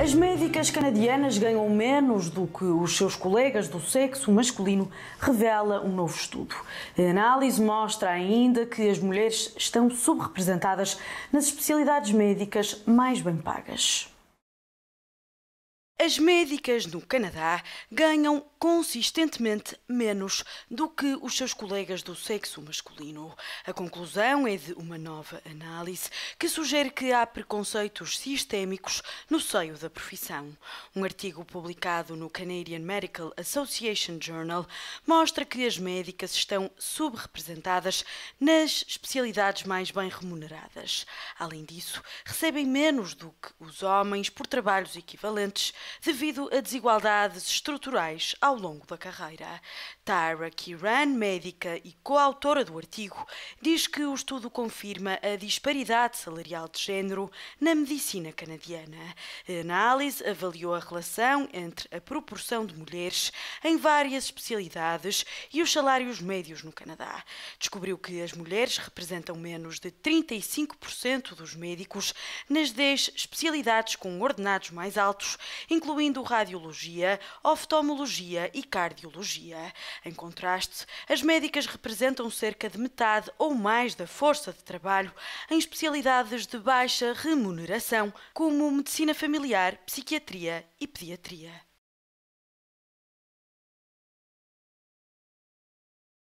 As médicas canadianas ganham menos do que os seus colegas do sexo masculino, revela um novo estudo. A análise mostra ainda que as mulheres estão subrepresentadas nas especialidades médicas mais bem pagas. As médicas no Canadá ganham consistentemente menos do que os seus colegas do sexo masculino. A conclusão é de uma nova análise que sugere que há preconceitos sistémicos no seio da profissão. Um artigo publicado no Canadian Medical Association Journal mostra que as médicas estão subrepresentadas nas especialidades mais bem remuneradas. Além disso, recebem menos do que os homens por trabalhos equivalentes devido a desigualdades estruturais ao longo da carreira. Tara Kiran, médica e coautora do artigo, diz que o estudo confirma a disparidade salarial de género na medicina canadiana. A análise avaliou a relação entre a proporção de mulheres em várias especialidades e os salários médios no Canadá. Descobriu que as mulheres representam menos de 35% dos médicos nas 10 especialidades com ordenados mais altos, incluindo radiologia, oftalmologia e cardiologia. Em contraste, as médicas representam cerca de metade ou mais da força de trabalho em especialidades de baixa remuneração, como medicina familiar, psiquiatria e pediatria.